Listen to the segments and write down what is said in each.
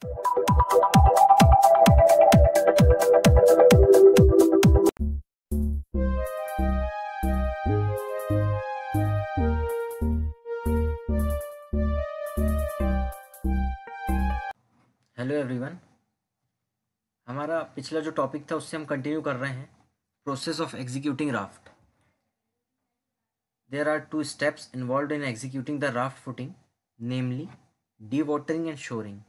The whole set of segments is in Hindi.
हेलो एवरीवन हमारा पिछला जो टॉपिक था उससे हम कंटिन्यू कर रहे हैं process of executing raft there are two steps involve in executing the raft footing namely dewatering and shoring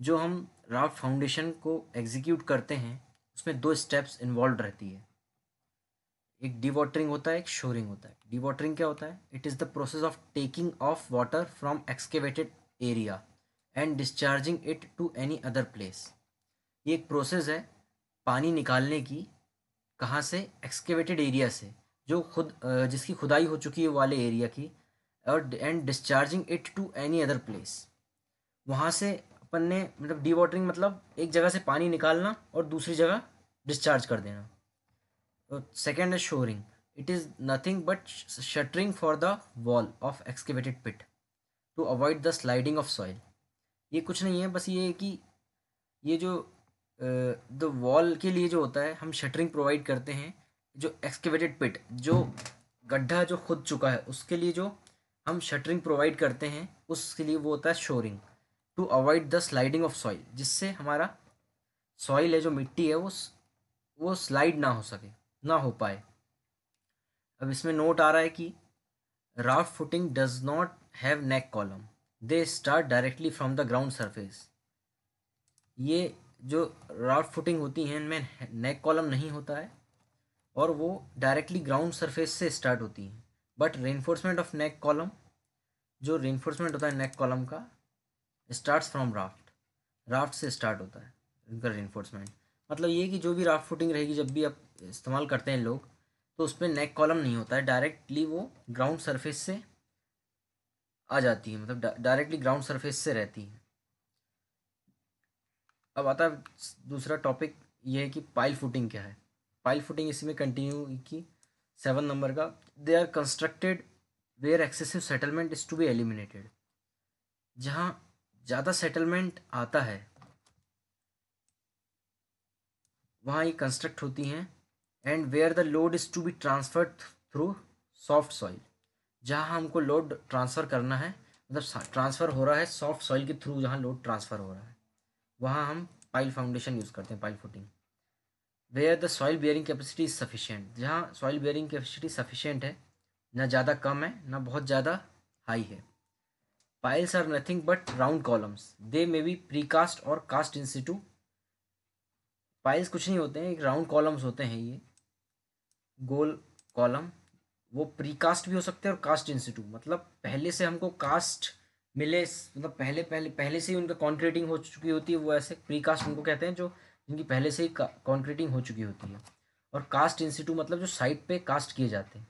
जो हम राफ्ट फाउंडेशन को एग्जीक्यूट करते हैं उसमें दो स्टेप्स इन्वॉल्व रहती है एक डी वाटरिंग होता है एक शोरिंग होता है डी वाटरिंग क्या होता है it is the process of taking off water from excavated area and discharging it to any other place ये एक प्रोसेस है पानी निकालने की कहाँ से एक्सकेवेटेड एरिया से जो खुद जिसकी खुदाई हो चुकी है वाले एरिया की और and discharging it to any other place वहाँ से अपन ने मतलब डी वाटरिंग मतलब एक जगह से पानी निकालना और दूसरी जगह डिस्चार्ज कर देना तो सेकेंड है shoring it is nothing but shuttering for the wall of excavated pit to avoid the sliding of soil ये कुछ नहीं है बस ये है कि ये जो द वॉल के लिए जो होता है हम शटरिंग प्रोवाइड करते हैं जो एक्सकेवेटेड पिट जो गड्ढा जो खुद चुका है उसके लिए जो हम शटरिंग प्रोवाइड करते हैं उसके लिए वो होता है shoring to avoid the sliding of soil जिससे हमारा सॉइल है जो मिट्टी है वो वो स्लाइड ना हो सके ना हो पाए अब इसमें नोट आ रहा है कि raft footing does not have neck column they start directly from the ground surface ये जो राफ्ट फुटिंग होती हैं इनमें नेक कॉलम नहीं होता है और वो डायरेक्टली ग्राउंड सरफेस से स्टार्ट होती हैं but reinforcement of neck column जो रेनफोर्समेंट होता है नेक कॉलम का स्टार्ट फ्रॉम राफ्ट राफ्ट से स्टार्ट होता है उनका रेनफोर्समेंट मतलब ये कि जो भी राफ्ट फुटिंग रहेगी जब भी आप इस्तेमाल करते हैं लोग तो उस पर नेक कॉलम नहीं होता है डायरेक्टली वो ग्राउंड सरफेस से आ जाती है मतलब डायरेक्टली ग्राउंड सरफेस से रहती है अब आता है दूसरा टॉपिक ये है कि पाइल फुटिंग क्या है पाइल फुटिंग इसमें कंटिन्यू की सेवन नंबर का they are constructed where excessive settlement is to be eliminated जहाँ ज़्यादा सेटलमेंट आता है वहाँ ये कंस्ट्रक्ट होती हैं and where the load is to be transferred through soft soil जहाँ हमको लोड ट्रांसफ़र करना है मतलब ट्रांसफ़र हो रहा है सॉफ्ट सॉइल के थ्रू जहाँ लोड ट्रांसफ़र हो रहा है वहाँ हम पाइल फाउंडेशन यूज़ करते हैं pile footing where the soil bearing capacity is sufficient जहाँ सॉइल बियरिंग कैपेसिटी सफिशेंट है ना ज़्यादा कम है ना बहुत ज़्यादा हाई है Piles are nothing but round columns. They may be precast or cast in situ. Piles कुछ नहीं होते हैं एक round columns होते हैं ये गोल column वो प्रीकास्ट भी हो सकते हैं और कास्ट इंस्टीट्यू मतलब पहले से हमको कास्ट मिले मतलब पहले पहले पहले से ही उनका कॉन्क्रीटिंग हो चुकी होती है वो ऐसे प्रीकास्ट उनको कहते हैं जो जिनकी पहले से ही कॉन्क्रीटिंग हो चुकी होती है और कास्ट इंस्टीट्यू मतलब जो साइट पे कास्ट किए जाते हैं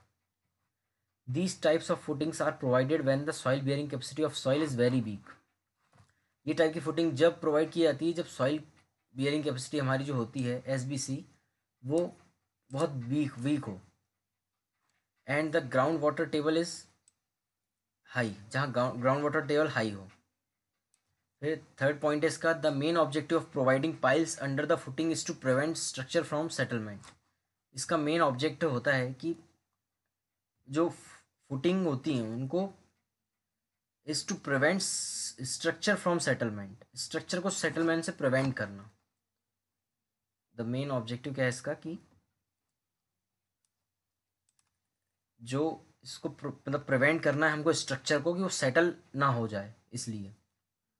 these types of footings are provided when the soil bearing capacity of soil is very weak ये टाइप की फूटिंग जब प्रोवाइड की जाती है जब सॉइल बियरिंग कैपेसिटी हमारी जो होती है एस बी सी वो बहुत वीक वीक हो and the ground water table is high जहाँ ग्राउंड वाटर टेबल हाई हो फिर थर्ड पॉइंट है इसका the main objective of providing piles under the footing is to prevent structure from settlement इसका मेन ऑब्जेक्टिव होता है कि जो फुटिंग होती हैं उनको is to prevent structure from settlement structure को सेटलमेंट से प्रिवेंट करना द मेन ऑब्जेक्टिव क्या है इसका कि जो इसको मतलब प्रिवेंट करना है हमको स्ट्रक्चर को कि वो सेटल ना हो जाए इसलिए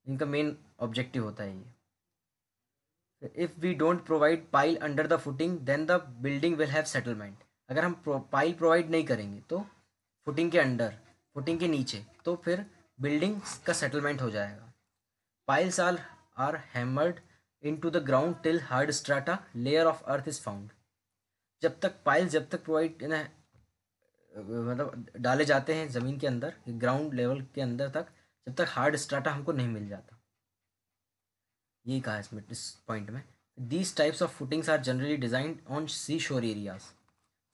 इनका मेन ऑब्जेक्टिव होता है ये if we don't provide pile under the footing then the building will have settlement अगर हम पाइल प्रोवाइड नहीं करेंगे तो फुटिंग के अंडर फुटिंग के नीचे तो फिर बिल्डिंग का सेटलमेंट हो जाएगा piles are are hammered into the ground till hard strata layer of earth is found जब तक पाइल्स जब तक प्रोवाइड मतलब डाले जाते हैं ज़मीन के अंदर ग्राउंड लेवल के अंदर तक जब तक हार्ड स्ट्राटा हमको नहीं मिल जाता यही कहा है इसमें इस पॉइंट में these types of footings are generally designed on sea shore areas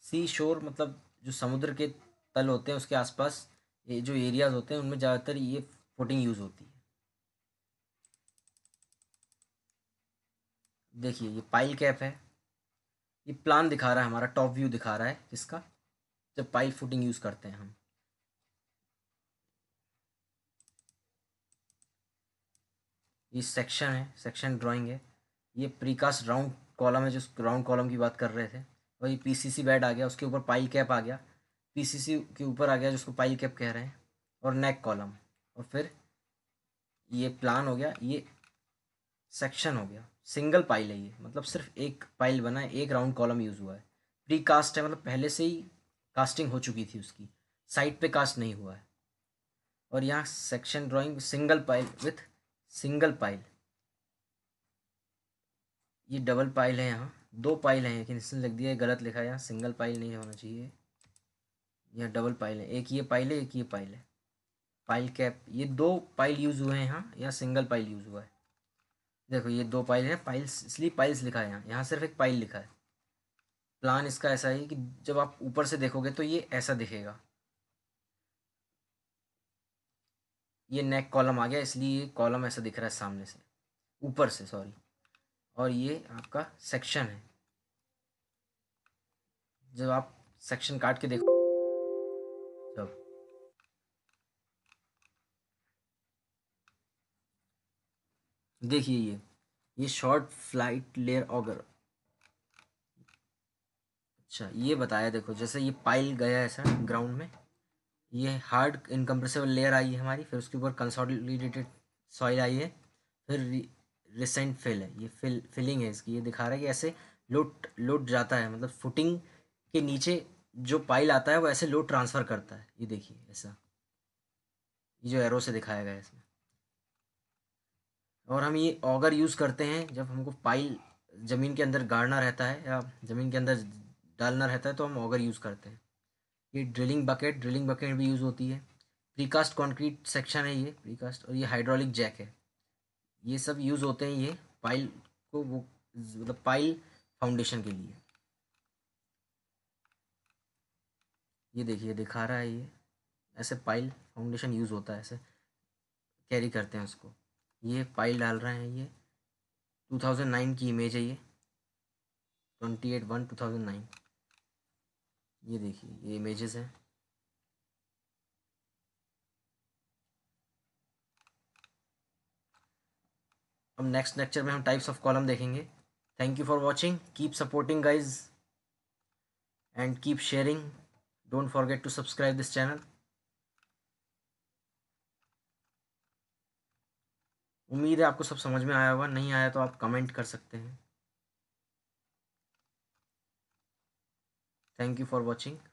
सी शोर मतलब जो समुद्र के तल होते हैं उसके आसपास ये जो एरियाज होते हैं उनमें ज़्यादातर ये फोटिंग यूज़ होती है देखिए ये पाइल कैप है ये प्लान दिखा रहा है हमारा टॉप व्यू दिखा रहा है किसका जब पाइल फुटिंग यूज़ करते हैं हम ये सेक्शन है सेक्शन ड्राइंग है ये प्रीकास्ट राउंड कॉलम है जो राउंड कॉलम की बात कर रहे थे और ये पीसीसी बेड आ गया उसके ऊपर पाइल कैप आ गया पीसीसी के ऊपर आ गया जिसको पाई कैप कह रहे हैं और नेक कॉलम और फिर ये प्लान हो गया ये सेक्शन हो गया सिंगल पाइल है ये मतलब सिर्फ एक पाइल बना है एक राउंड कॉलम यूज़ हुआ है प्री कास्ट है मतलब पहले से ही कास्टिंग हो चुकी थी उसकी साइड पे कास्ट नहीं हुआ है और यहाँ section drawing single pile with single pile ये डबल पाइल है यहाँ दो पाइल है लेकिन इसने लग दिया है गलत लिखा है यहाँ सिंगल पाइल नहीं होना चाहिए यहाँ डबल पाइल है एक ये पाइल है एक ये पाइल है पाइल कैप ये दो पाइल यूज़ हुए हैं यहाँ यहाँ सिंगल पाइल यूज़ हुआ है देखो ये दो पाइल हैं पाइल्स इसलिए पाइल्स लिखा है यहाँ यहाँ सिर्फ एक पाइल लिखा है प्लान इसका ऐसा है कि जब आप ऊपर से देखोगे तो ये ऐसा दिखेगा ये नेक कॉलम आ गया इसलिए ये कॉलम ऐसा दिख रहा है सामने से ऊपर से सॉरी और ये आपका सेक्शन है जब आप सेक्शन काट के देखो देखिए ये ये शॉर्ट फ्लाइट लेयर ऑगर अच्छा ये बताया देखो जैसे ये पाइल गया ऐसा ग्राउंड में ये हार्ड इनकम्प्रेसिबल लेयर आई है हमारी फिर उसके ऊपर कंसोलिडेटेड सॉइल आई है फिर रिसेंट फिल है ये फिल फिलिंग है इसकी ये दिखा रहा है कि ऐसे लोट लोट जाता है मतलब फुटिंग के नीचे जो पाइल आता है वो ऐसे लोट ट्रांसफ़र करता है ये देखिए ऐसा ये जो एरो से दिखाया गया है इसमें और हम ये ऑगर यूज़ करते हैं जब हमको पाइल ज़मीन के अंदर गाड़ना रहता है या ज़मीन के अंदर डालना रहता है तो हम ऑगर यूज़ करते हैं ये ड्रिलिंग बकेट ड्रिलिंग बकेट भी यूज़ होती है प्रीकास्ट कंक्रीट सेक्शन है ये प्रीकास्ट और ये हाइड्रोलिक जैक है ये सब यूज़ होते हैं ये पाइल को वो मतलब पाइल फाउंडेशन के लिए ये देखिए दिखा रहा है ये ऐसे पाइल फाउंडेशन यूज़ होता है ऐसे कैरी करते हैं उसको ये फाइल डाल रहे हैं ये 2009 की इमेज है ये 28 एट वन टू ये देखिए ये इमेजेस हैं अब नेक्स्ट लेक्चर में हम टाइप्स ऑफ कॉलम देखेंगे thank you for watching keep supporting guys and keep sharing don't forget to subscribe this channel उम्मीद है आपको सब समझ में आया होगा नहीं आया तो आप कमेंट कर सकते हैं थैंक यू फॉर वॉचिंग